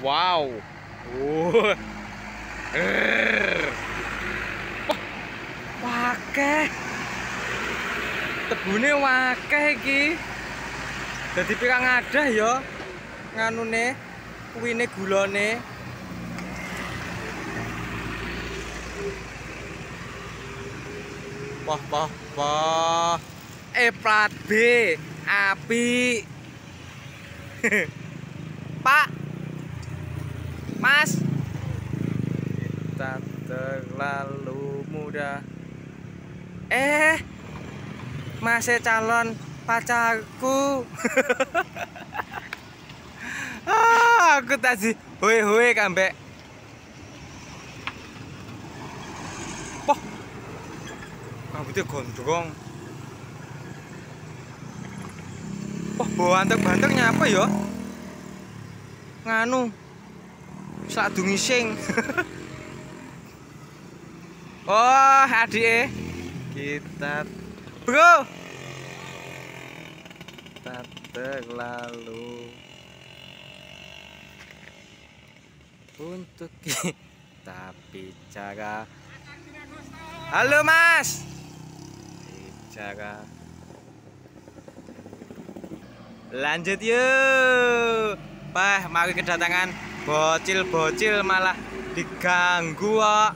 Wow. Wakeh. Tebune wakeh iki. Dadi pirang adah ya nganune kuwine gulane. Wah, wah, wah. E plat B api. Pak Mas kita terlalu muda eh masih calon pacarku ah, aku tadi hue hue kambek poh rambutnya gondrong poh bawa antek-bantek apa ya nganu sak dungi sing oh adik kita bro tak lalu untuk kita bicara halo mas bicara lanjut yuk Pak, mari kedatangan bocil-bocil malah diganggu uh,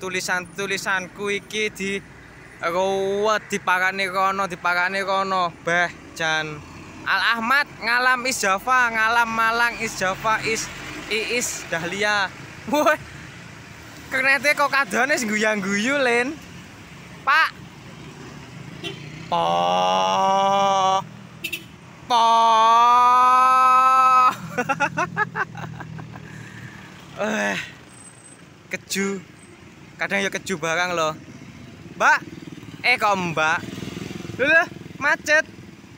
tulisan-tulisanku iki di ruwet dipakani kono dipakani kono beh jan Al Ahmad ngalam is Java ngalam Malang is Java is Iis Dahlia woi kenete kok kadone sing guyang guyu len Pak Pak Pak eh keju. Kadang ya keju barang loh. Mbak. Eh kok Mbak? Loh, macet.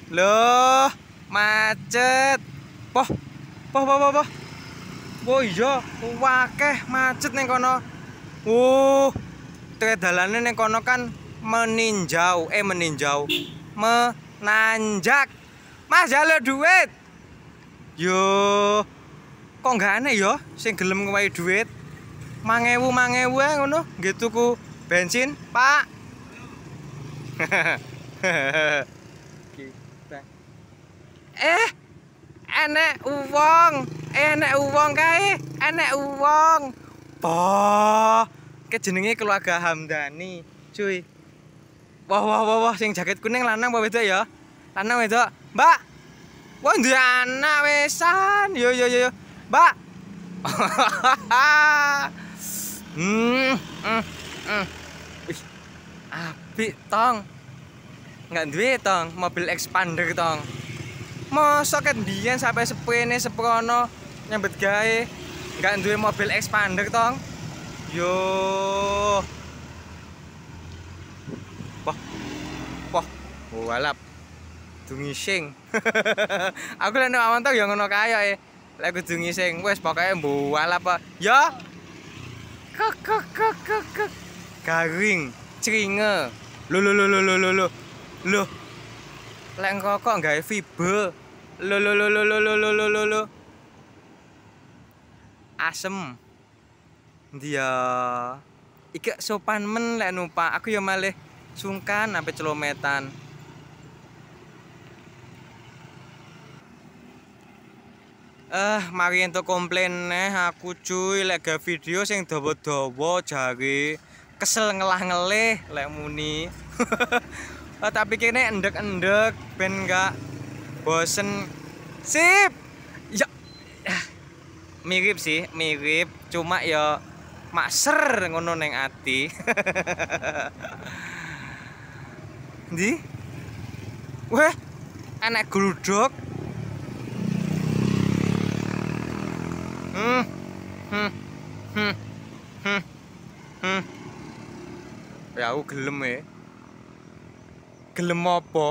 Loh, macet. Poh. Poh, poh, poh, poh. Oh iya, wakeh macet neng kono. Uh, tredalane neng kono kan meninjau, eh meninjau, menanjak. Mas jalo duit. Yo, kok gak aneh ya sing gelem ngewai duit mangewu mangewu ya ngono gitu ku bensin pak kita eh enek uang eh, enek uang kai enek ke po kejenengi keluarga Hamdani cuy wah wah wah wah sing jaket kuning lanang bawa itu ya lanang itu mbak wah dia anak wesan yo yo yo Mbak. hmm, hmm, hmm. api tong. Nggak duwe tong, mobil expander tong. mau soket biyen sampai sepene seprono nyebut gawe nggak duwe mobil expander tong. Yo. Wah. Wah, walap. Dungising. Aku lek nang awan ya ngono kaya Eh. lek kudu ngising wis pokoke mbual apa ya kok kok kok kok garing cringe lo lo lo lo lo lo lo lo lek kok gak vibe lo lo lo lo lo lo lo lo lo asem dia iki sopan men lek numpak aku ya malih sungkan sampai celometan Eh, mari untuk komplain nih aku cuy lek video sing dawa-dawa jari kesel ngelah ngelih lek muni. eh, tapi kene endek-endek ben gak bosen. Sip. Ya. mirip sih, mirip cuma ya makser ngono neng ati. Di? Wah, anak gludok. Ya aku gelem e. Gelem apa?